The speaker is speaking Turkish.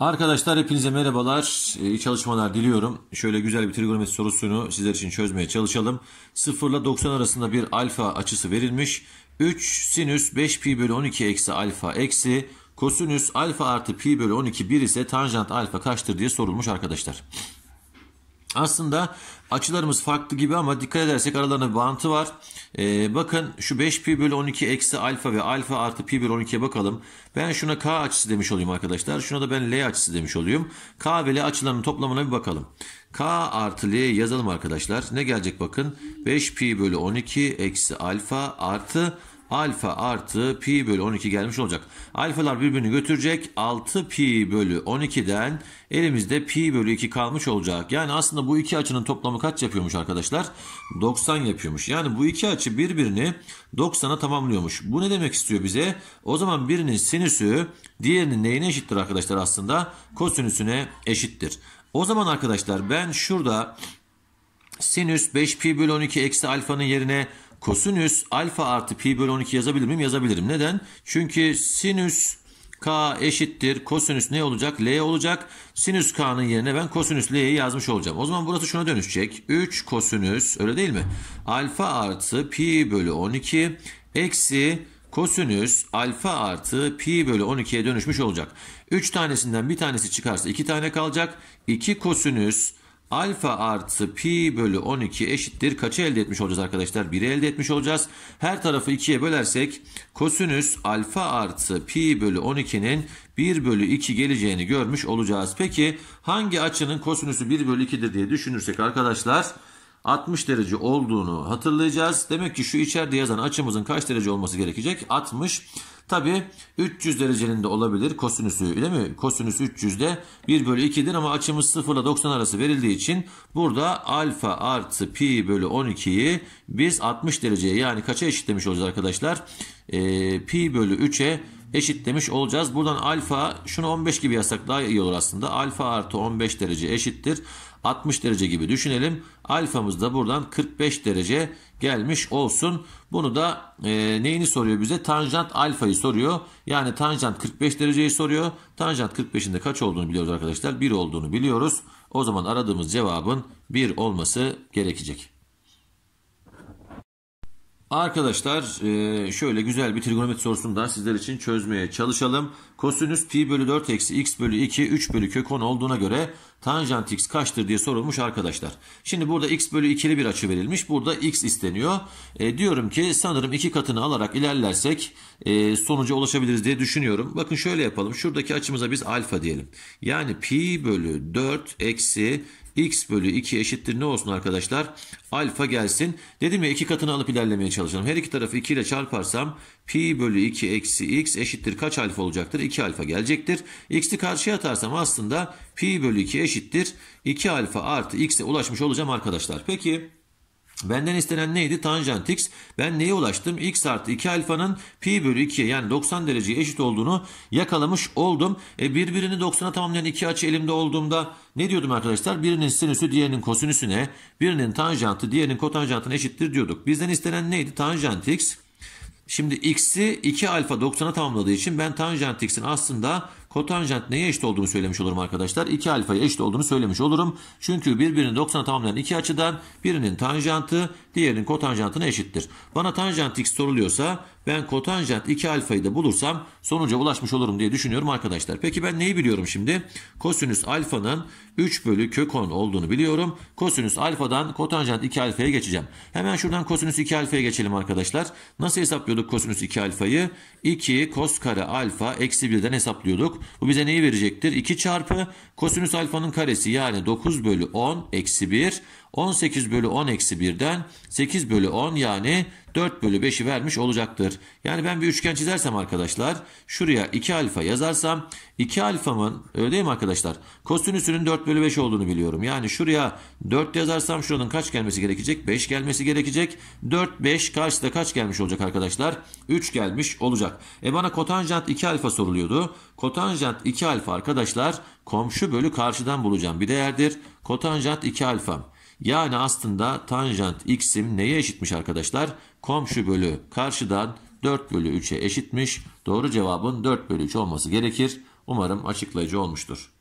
Arkadaşlar hepinize merhabalar. Ee, iyi çalışmalar diliyorum. Şöyle güzel bir trigonometri sorusunu sizler için çözmeye çalışalım. 0 ile 90 arasında bir alfa açısı verilmiş. 3 sinüs 5 pi bölü 12 eksi alfa eksi kosinüs alfa artı pi bölü 12 1 ise tanjant alfa kaçtır diye sorulmuş arkadaşlar. Aslında açılarımız farklı gibi ama dikkat edersek aralarında bir bağıntı var. Ee, bakın şu 5 pi bölü 12 eksi alfa ve alfa artı pi bölü 12'ye bakalım. Ben şuna k açısı demiş olayım arkadaşlar. Şuna da ben l açısı demiş olayım. K ve l açılarının toplamına bir bakalım. K artı l yazalım arkadaşlar. Ne gelecek bakın. 5 pi bölü 12 eksi alfa artı alfa artı pi bölü 12 gelmiş olacak. Alfalar birbirini götürecek. 6 pi bölü 12'den elimizde pi bölü 2 kalmış olacak. Yani aslında bu iki açının toplamı kaç yapıyormuş arkadaşlar? 90 yapıyormuş. Yani bu iki açı birbirini 90'a tamamlıyormuş. Bu ne demek istiyor bize? O zaman birinin sinüsü diğerinin neyine eşittir arkadaşlar aslında? Kosinüsüne eşittir. O zaman arkadaşlar ben şurada sinüs 5 pi bölü 12 eksi alfanın yerine kosinüs alfa artı pi bölü 12 yazabilir miyim? Yazabilirim. Neden? Çünkü sinüs k eşittir. Kosinüs ne olacak? L olacak. Sinüs k'nın yerine ben kosinüs L'yi yazmış olacağım. O zaman burası şuna dönüşecek. 3 kosinüs öyle değil mi? Alfa artı pi bölü 12 eksi kosinüs alfa artı pi bölü 12'ye dönüşmüş olacak. 3 tanesinden bir tanesi çıkarsa 2 tane kalacak. 2 kosinüs alfa artı pi bölü 12 eşittir. Kaçı elde etmiş olacağız arkadaşlar? 1'i elde etmiş olacağız. Her tarafı 2'ye bölersek kosinüs alfa artı pi bölü 12'nin 1 bölü 2 geleceğini görmüş olacağız. Peki hangi açının kosinüsü 1 bölü 2'dir diye düşünürsek arkadaşlar... 60 derece olduğunu hatırlayacağız. Demek ki şu içeride yazan açımızın kaç derece olması gerekecek? 60. Tabi 300 derecenin de olabilir kosinüsü değil mi? Kosinüs 300'de 1 bölü 2'dir ama açımız 0 ile 90 arası verildiği için burada alfa artı pi bölü 12'yi biz 60 dereceye yani kaça eşitlemiş olacağız arkadaşlar? E, pi bölü 3'e eşitlemiş olacağız. Buradan alfa şunu 15 gibi yazsak daha iyi olur aslında. Alfa artı 15 derece eşittir. 60 derece gibi düşünelim. Alfamız da buradan 45 derece gelmiş olsun. Bunu da e, neyini soruyor bize? Tanjant alfayı soruyor. Yani tanjant 45 dereceyi soruyor. Tanjant 45'in de kaç olduğunu biliyoruz arkadaşlar. 1 olduğunu biliyoruz. O zaman aradığımız cevabın 1 olması gerekecek. Arkadaşlar e, şöyle güzel bir trigonometri sorusunu da sizler için çözmeye çalışalım. Kosinüs pi bölü 4 eksi x bölü 2 3 bölü kök 10 olduğuna göre tanjant x kaçtır diye sorulmuş arkadaşlar. Şimdi burada x bölü 2'li bir açı verilmiş. Burada x isteniyor. E, diyorum ki sanırım iki katını alarak ilerlersek e, sonuca ulaşabiliriz diye düşünüyorum. Bakın şöyle yapalım. Şuradaki açımıza biz alfa diyelim. Yani pi bölü 4 eksi x bölü 2 eşittir ne olsun arkadaşlar? Alfa gelsin. Dedim ya iki katını alıp ilerlemeye çalışalım. Her iki tarafı 2 ile çarparsam pi bölü 2 eksi x eşittir kaç alfa olacaktır? 2 alfa gelecektir. x'i karşıya atarsam aslında pi bölü 2 eşittir 2 alfa artı x'e ulaşmış olacağım arkadaşlar. Peki Benden istenen neydi? Tanjant x. Ben neye ulaştım? x artı 2 alfanın pi bölü 2'ye yani 90 dereceye eşit olduğunu yakalamış oldum. E birbirini 90'a tamamlayan iki açı elimde olduğumda ne diyordum arkadaşlar? Birinin sinüsü diğerinin kosinüsüne, birinin tanjantı diğerinin kotanjantına eşittir diyorduk. Bizden istenen neydi? Tanjant x. Şimdi x'i 2 alfa 90'a tamamladığı için ben tanjant x'in aslında Kotanjant neye eşit olduğunu söylemiş olurum arkadaşlar. 2 alfaya eşit olduğunu söylemiş olurum. Çünkü birbirini 90'a tamamlayan iki açıdan birinin tanjantı diğerinin kotanjantına eşittir. Bana tanjant x soruluyorsa ben kotanjant 2 alfayı da bulursam sonuca ulaşmış olurum diye düşünüyorum arkadaşlar. Peki ben neyi biliyorum şimdi? Kosinüs alfanın 3 bölü kök 10 olduğunu biliyorum. Kosinüs alfadan kotanjant 2 alfaya geçeceğim. Hemen şuradan kosinüs 2 alfaya geçelim arkadaşlar. Nasıl hesaplıyorduk kosinüs 2 alfayı? 2 kos kare alfa eksi 1'den hesaplıyorduk. Bu bize neyi verecektir? 2 çarpı kosinüs alfanın karesi yani 9 bölü 10 eksi 1 18 bölü 10 eksi 1'den 8 bölü 10 yani 4 bölü 5'i vermiş olacaktır. Yani ben bir üçgen çizersem arkadaşlar şuraya 2 alfa yazarsam 2 alfamın öyle değil mi arkadaşlar? Kosinüsünün 4 bölü 5 olduğunu biliyorum. Yani şuraya 4 yazarsam şuranın kaç gelmesi gerekecek? 5 gelmesi gerekecek. 4 5 karşıda kaç gelmiş olacak arkadaşlar? 3 gelmiş olacak. E bana kotanjant 2 alfa soruluyordu. Kotanjant 2 alfa arkadaşlar komşu bölü karşıdan bulacağım. Bir değerdir. Kotanjant 2 alfa. Yani aslında tanjant x'im neye eşitmiş arkadaşlar? Komşu bölü karşıdan 4 bölü 3'e eşitmiş. Doğru cevabın 4 bölü 3 olması gerekir. Umarım açıklayıcı olmuştur.